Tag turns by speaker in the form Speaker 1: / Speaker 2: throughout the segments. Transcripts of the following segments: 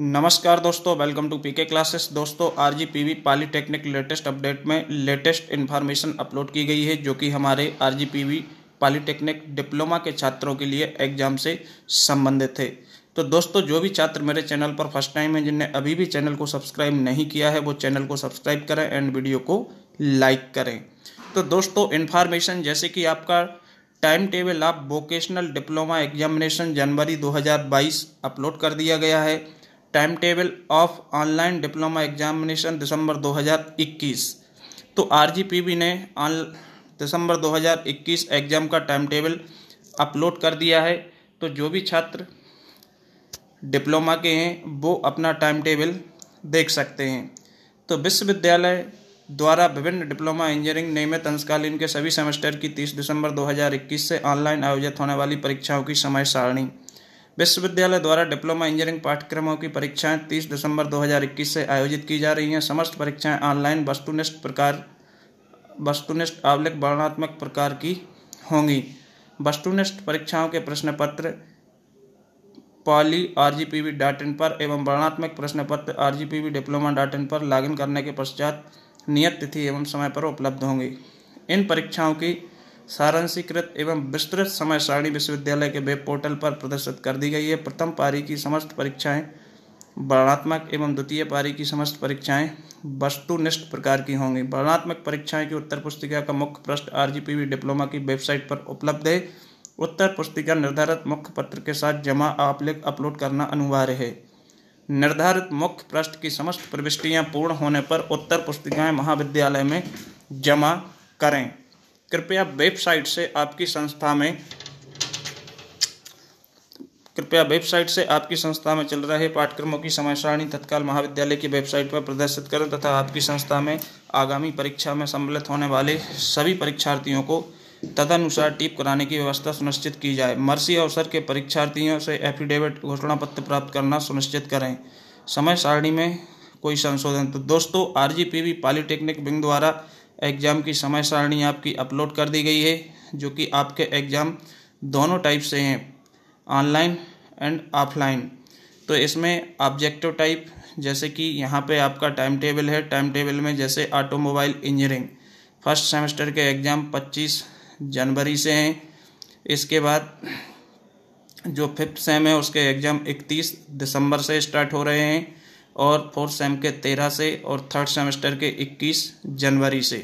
Speaker 1: नमस्कार दोस्तों welcome to PK classes दोस्तों R G P V polytechnic latest update में लेटेस्ट इन्फॉर्मेशन अपलोड की गई है जो कि हमारे R G P V polytechnic diploma के छात्रों के लिए एग्जाम से संबंधित है तो दोस्तों जो भी छात्र मेरे चैनल पर फर्स्ट टाइम है जिनने अभी भी चैनल को सब्सक्राइब नहीं किया है वो चैनल को सब्सक्राइब करें एंड वीडियो को लाइक करें तो दोस्तों इन्फॉर्मेशन जैसे कि आपका टाइम टेबल आप वोकेशनल डिप्लोमा एग्जामिनेशन जनवरी 2022 अपलोड कर दिया गया है time table of online diploma examination दिसंबर 2021 तो आर ने ऑन दिसंबर 2021 एग्ज़ाम का टाइम टेबल अपलोड कर दिया है तो जो भी छात्र डिप्लोमा के हैं वो अपना टाइम टेबल देख सकते हैं तो विश्वविद्यालय द्वारा विभिन्न डिप्लोमा इंजीनियरिंग नियमित अंशकालीन के सभी सेमेस्टर की 30 दिसंबर 2021 से ऑनलाइन आयोजित होने वाली परीक्षाओं की समय सारणी विश्वविद्यालय द्वारा डिप्लोमा इंजीनियरिंग पाठ्यक्रमों की परीक्षाएं 30 दिसंबर 2021 से आयोजित की जा रही हैं समस्त परीक्षाएं ऑनलाइन वस्तुनिष्ठ प्रकार वस्तुनिष्ठ आवलिक वर्णात्मक प्रकार की होंगी वस्तुनिष्ठ परीक्षाओं के प्रश्न पत्र poly R G P V dot in पर एवं वर्णात्मक प्रश्न पत्र R G P V diploma dot in पर लॉगिन करने के पश्चात नियत तिथि एवं समय पर उपलब्ध होंगी इन परीक्षाओं की सारांशीकृत एवं विस्तृत समय सारणी विश्वविद्यालय के वेब पोर्टल पर प्रदर्शित कर दी गई है प्रथम पारी की समस्त परीक्षाएं वर्णात्मक एवं द्वितीय पारी की समस्त परीक्षाएं वस्तुनिष्ठ प्रकार की होंगी वर्णात्मक परीक्षाएं की उत्तर पुस्तिका का मुख्य पृष्ठ आर डिप्लोमा की वेबसाइट पर उपलब्ध है उत्तर पुस्तिका निर्धारित मुख्य पत्र के साथ जमा आपलेख अपलोड करना अनिवार्य है निर्धारित मुख्य पृष्ठ की समस्त प्रविष्टियां पूर्ण होने पर उत्तर पुस्तिकाएं महाविद्यालय में जमा करें कृपया वेबसाइट से आपकी संस्था में कृपया वेबसाइट से आपकी संस्था में चल रहे पाठ्यक्रमों की समय सारणी तत्काल महाविद्यालय की वेबसाइट पर प्रदर्शित करें तथा आपकी संस्था में आगामी परीक्षा में सम्मिलित होने वाले सभी परीक्षार्थियों को तदनुसार टीप कराने की व्यवस्था सुनिश्चित की जाए मर्सी अवसर के परीक्षार्थियों से एफिडेविट घोषणा पत्र प्राप्त करना सुनिश्चित करें समय सारणी में कोई संशोधन तो दोस्तों R G P V polytechnic wing द्वारा एग्ज़ाम की समय सारणी आपकी अपलोड कर दी गई है जो कि आपके एग्ज़ाम दोनों टाइप से हैं ऑनलाइन एंड ऑफलाइन तो इसमें ऑब्जेक्टिव टाइप जैसे कि यहाँ पे आपका टाइम टेबल है टाइम टेबल में जैसे ऑटोमोबाइल इंजीनियरिंग फर्स्ट सेमेस्टर के एग्ज़ाम 25 जनवरी से हैं इसके बाद जो फिफ्थ सेम है उसके एग्ज़ाम 31 दिसंबर से स्टार्ट हो रहे हैं और फोर्थ सेम के तेरह से और थर्ड सेमेस्टर के इक्कीस जनवरी से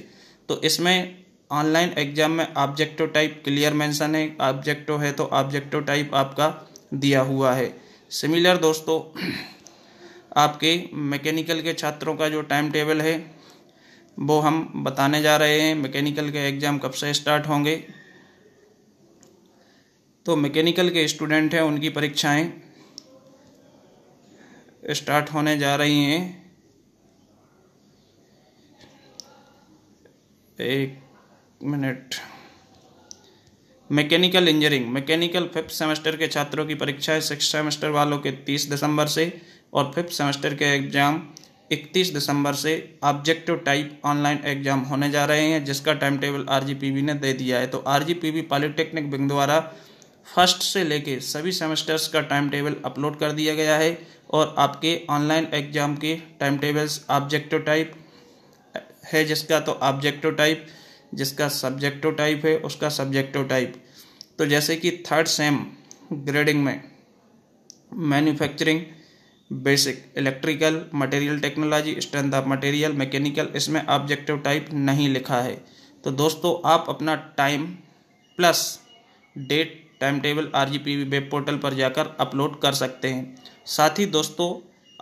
Speaker 1: तो इसमें ऑनलाइन एग्जाम में ऑब्जेक्टिव टाइप क्लियर मेंशन है ऑब्जेक्टिव है तो ऑब्जेक्टिव टाइप आपका दिया हुआ है सिमिलर दोस्तों आपके मैकेनिकल के छात्रों का जो टाइम टेबल है वो हम बताने जा रहे हैं मैकेनिकल के एग्ज़ाम कब से स्टार्ट होंगे तो मैकेनिकल के स्टूडेंट हैं उनकी परीक्षाएं स्टार्ट होने जा रही हैं एक minute mechanical engineering mechanical fifth semester के छात्रों की परीक्षा है सिक्स सेमेस्टर वालों के तीस दिसंबर से और फिफ्थ सेमेस्टर के एग्ज़ाम इकतीस दिसंबर से ऑब्जेक्टिव टाइप ऑनलाइन एग्ज़ाम होने जा रहे हैं जिसका टाइम टेबल आर ने दे दिया है तो आरजीपीबी पॉलिटेक्निक विंग द्वारा फर्स्ट से लेके सभी सेमेस्टर्स का टाइम टेबल अपलोड कर दिया गया है और आपके ऑनलाइन एग्जाम के टाइम टेबल्स ऑब्जेक्टिव टाइप है जिसका तो ऑब्जेक्टिव टाइप जिसका सब्जेक्टिव टाइप है उसका सब्जेक्टिव टाइप तो जैसे कि थर्ड सेम ग्रेडिंग में manufacturing basic electrical material technology strength of material mechanical इसमें ऑब्जेक्टिव टाइप नहीं लिखा है तो दोस्तों आप अपना time plus date time table R G web portal पर जाकर अपलोड कर सकते हैं साथ ही दोस्तों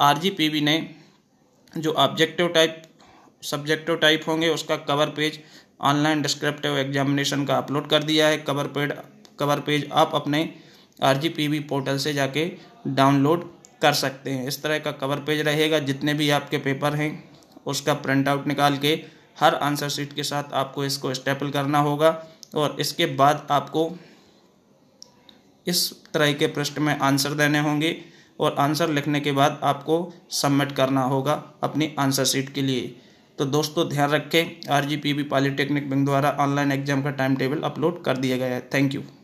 Speaker 1: आर जी ने जो ऑब्जेक्टिव टाइप सब्जेक्टिव टाइप होंगे उसका cover page online descriptive examination का अपलोड कर दिया है कवर पेड कवर पेज आप अपने आर जी पोर्टल से जाके डाउनलोड कर सकते हैं इस तरह का कवर पेज रहेगा जितने भी आपके पेपर हैं उसका प्रिंट आउट निकाल के हर आंसर शीट के साथ आपको इसको स्टेपल करना होगा और इसके बाद आपको इस तरह के प्रश्न में आंसर देने होंगे और आंसर लिखने के बाद आपको सबमिट करना होगा अपनी आंसर शीट के लिए तो दोस्तों ध्यान रखें R G P B polytechnic द्वारा ऑनलाइन एग्जाम का टाइम टेबल अपलोड कर दिया गया है थैंक यू